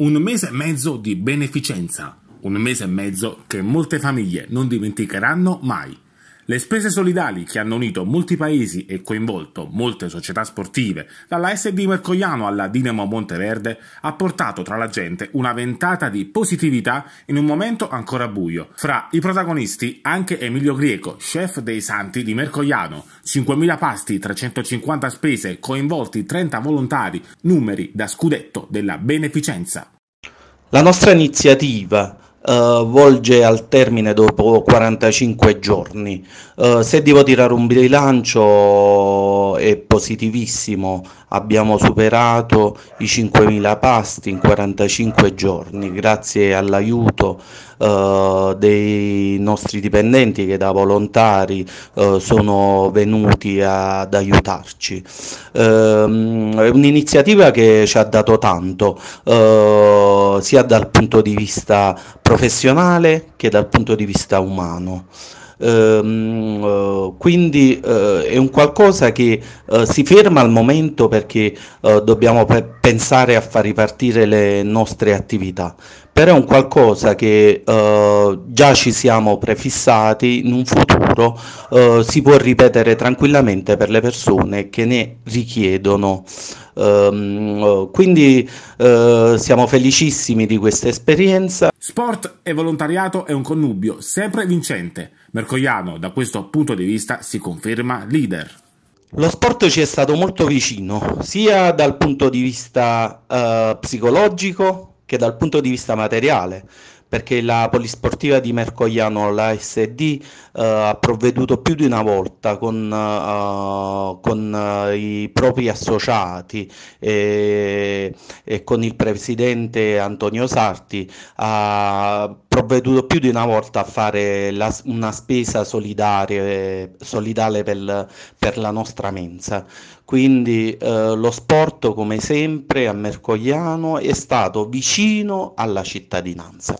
un mese e mezzo di beneficenza, un mese e mezzo che molte famiglie non dimenticheranno mai. Le spese solidali che hanno unito molti paesi e coinvolto molte società sportive, dalla SD Mercogliano alla Dinamo Monteverde, ha portato tra la gente una ventata di positività in un momento ancora buio. Fra i protagonisti anche Emilio Grieco, chef dei Santi di Mercogliano, 5.000 pasti, 350 spese, coinvolti 30 volontari, numeri da scudetto della beneficenza. La nostra iniziativa Uh, volge al termine dopo 45 giorni. Uh, se devo tirare un bilancio è positivissimo, abbiamo superato i 5.000 pasti in 45 giorni grazie all'aiuto eh, dei nostri dipendenti che da volontari eh, sono venuti ad aiutarci. Ehm, è un'iniziativa che ci ha dato tanto, eh, sia dal punto di vista professionale che dal punto di vista umano. Ehm, eh, quindi eh, è un qualcosa che eh, si ferma al momento perché eh, dobbiamo pre- pensare a far ripartire le nostre attività, però è un qualcosa che eh, già ci siamo prefissati, in un futuro eh, si può ripetere tranquillamente per le persone che ne richiedono. Ehm, eh, quindi eh, siamo felicissimi di questa esperienza. Sport e volontariato è un connubio sempre vincente. Mercogliano da questo punto di vista si conferma leader. Lo sport ci è stato molto vicino, sia dal punto di vista eh, psicologico che dal punto di vista materiale, perché la polisportiva di Mercogliano, la SD, eh, ha provveduto più di una volta con, uh, con uh, i propri associati e, e, con il presidente Antonio Sarti, ha provveduto più di una volta a fare la, una spesa solidale per, per, la nostra mensa. Quindi uh, lo sport, come sempre, a Mercogliano è stato vicino alla cittadinanza.